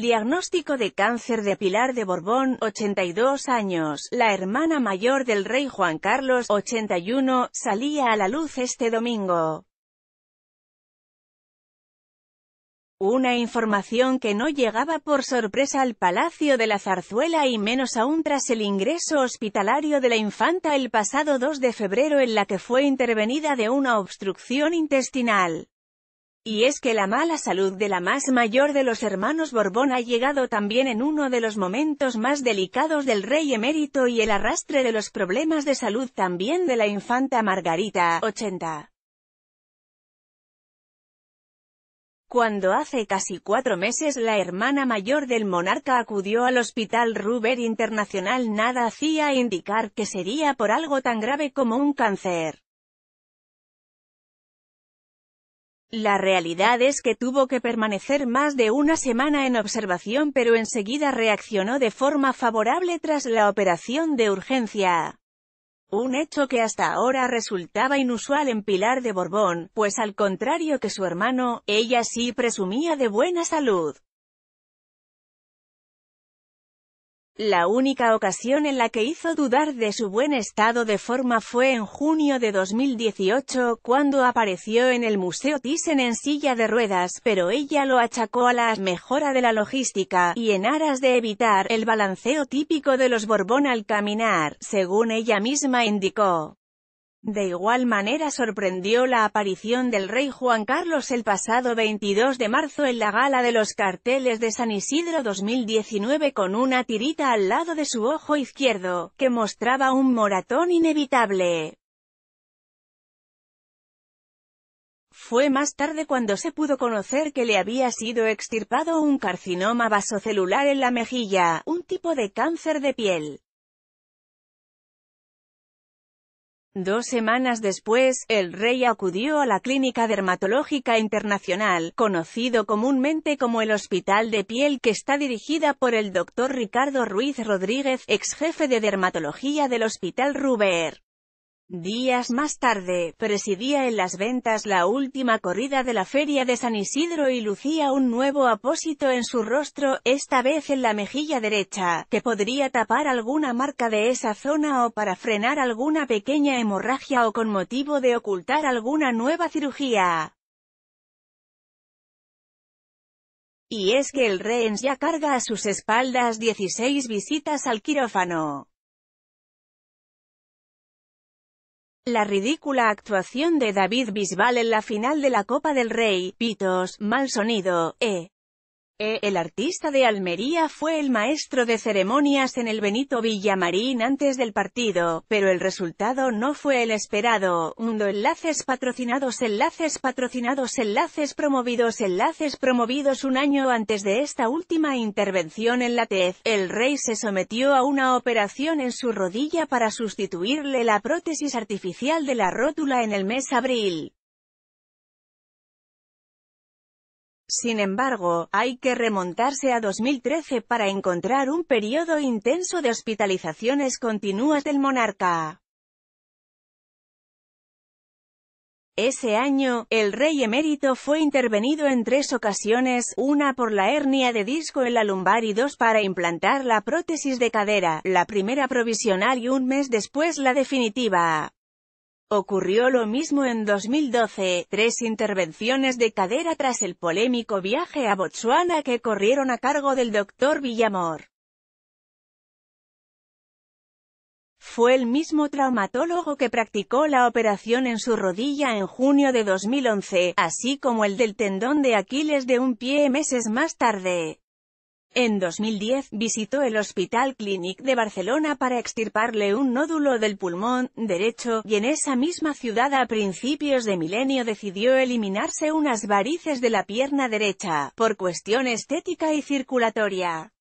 diagnóstico de cáncer de Pilar de Borbón, 82 años, la hermana mayor del rey Juan Carlos, 81, salía a la luz este domingo. Una información que no llegaba por sorpresa al Palacio de la Zarzuela y menos aún tras el ingreso hospitalario de la infanta el pasado 2 de febrero en la que fue intervenida de una obstrucción intestinal. Y es que la mala salud de la más mayor de los hermanos Borbón ha llegado también en uno de los momentos más delicados del rey emérito y el arrastre de los problemas de salud también de la infanta Margarita, 80. Cuando hace casi cuatro meses la hermana mayor del monarca acudió al Hospital Ruber Internacional nada hacía indicar que sería por algo tan grave como un cáncer. La realidad es que tuvo que permanecer más de una semana en observación pero enseguida reaccionó de forma favorable tras la operación de urgencia. Un hecho que hasta ahora resultaba inusual en Pilar de Borbón, pues al contrario que su hermano, ella sí presumía de buena salud. La única ocasión en la que hizo dudar de su buen estado de forma fue en junio de 2018, cuando apareció en el Museo Thyssen en silla de ruedas, pero ella lo achacó a la mejora de la logística, y en aras de evitar el balanceo típico de los Borbón al caminar, según ella misma indicó. De igual manera sorprendió la aparición del rey Juan Carlos el pasado 22 de marzo en la gala de los carteles de San Isidro 2019 con una tirita al lado de su ojo izquierdo, que mostraba un moratón inevitable. Fue más tarde cuando se pudo conocer que le había sido extirpado un carcinoma vasocelular en la mejilla, un tipo de cáncer de piel. Dos semanas después, el rey acudió a la Clínica Dermatológica Internacional, conocido comúnmente como el Hospital de Piel que está dirigida por el doctor Ricardo Ruiz Rodríguez, ex jefe de dermatología del Hospital Ruber. Días más tarde, presidía en las ventas la última corrida de la feria de San Isidro y lucía un nuevo apósito en su rostro, esta vez en la mejilla derecha, que podría tapar alguna marca de esa zona o para frenar alguna pequeña hemorragia o con motivo de ocultar alguna nueva cirugía. Y es que el Rehens ya carga a sus espaldas 16 visitas al quirófano. La ridícula actuación de David Bisbal en la final de la Copa del Rey, pitos, mal sonido, e. Eh. Eh, el artista de Almería fue el maestro de ceremonias en el Benito Villamarín antes del partido, pero el resultado no fue el esperado. Mundo enlaces patrocinados enlaces patrocinados enlaces promovidos enlaces promovidos un año antes de esta última intervención en la TEF. El rey se sometió a una operación en su rodilla para sustituirle la prótesis artificial de la rótula en el mes abril. Sin embargo, hay que remontarse a 2013 para encontrar un periodo intenso de hospitalizaciones continuas del monarca. Ese año, el rey emérito fue intervenido en tres ocasiones, una por la hernia de disco en la lumbar y dos para implantar la prótesis de cadera, la primera provisional y un mes después la definitiva. Ocurrió lo mismo en 2012, tres intervenciones de cadera tras el polémico viaje a Botsuana que corrieron a cargo del doctor Villamor. Fue el mismo traumatólogo que practicó la operación en su rodilla en junio de 2011, así como el del tendón de Aquiles de un pie meses más tarde. En 2010, visitó el Hospital Clínic de Barcelona para extirparle un nódulo del pulmón derecho, y en esa misma ciudad a principios de milenio decidió eliminarse unas varices de la pierna derecha, por cuestión estética y circulatoria.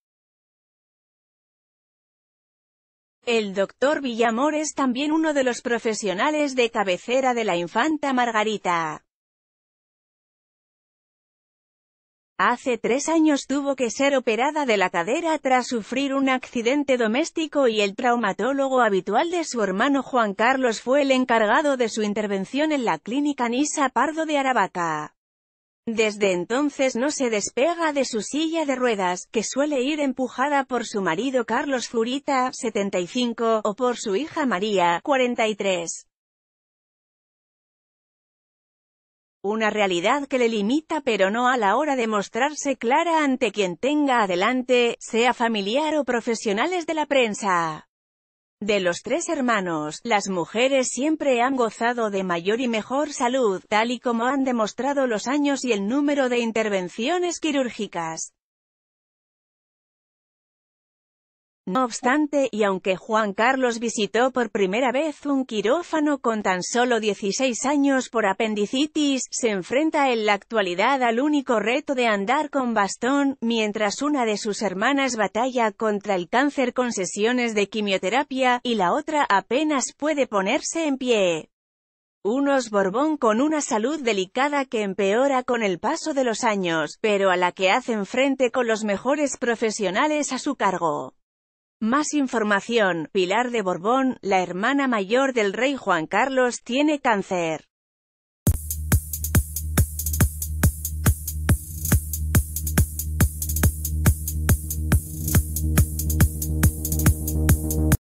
El doctor Villamor es también uno de los profesionales de cabecera de la infanta Margarita. Hace tres años tuvo que ser operada de la cadera tras sufrir un accidente doméstico y el traumatólogo habitual de su hermano Juan Carlos fue el encargado de su intervención en la clínica Nisa Pardo de Aravaca. Desde entonces no se despega de su silla de ruedas, que suele ir empujada por su marido Carlos Furita, 75, o por su hija María, 43. Una realidad que le limita pero no a la hora de mostrarse clara ante quien tenga adelante, sea familiar o profesionales de la prensa. De los tres hermanos, las mujeres siempre han gozado de mayor y mejor salud, tal y como han demostrado los años y el número de intervenciones quirúrgicas. No obstante y aunque Juan Carlos visitó por primera vez un quirófano con tan solo 16 años por apendicitis, se enfrenta en la actualidad al único reto de andar con bastón, mientras una de sus hermanas batalla contra el cáncer con sesiones de quimioterapia, y la otra apenas puede ponerse en pie. Unos Borbón con una salud delicada que empeora con el paso de los años, pero a la que hacen frente con los mejores profesionales a su cargo. Más información, Pilar de Borbón, la hermana mayor del rey Juan Carlos tiene cáncer.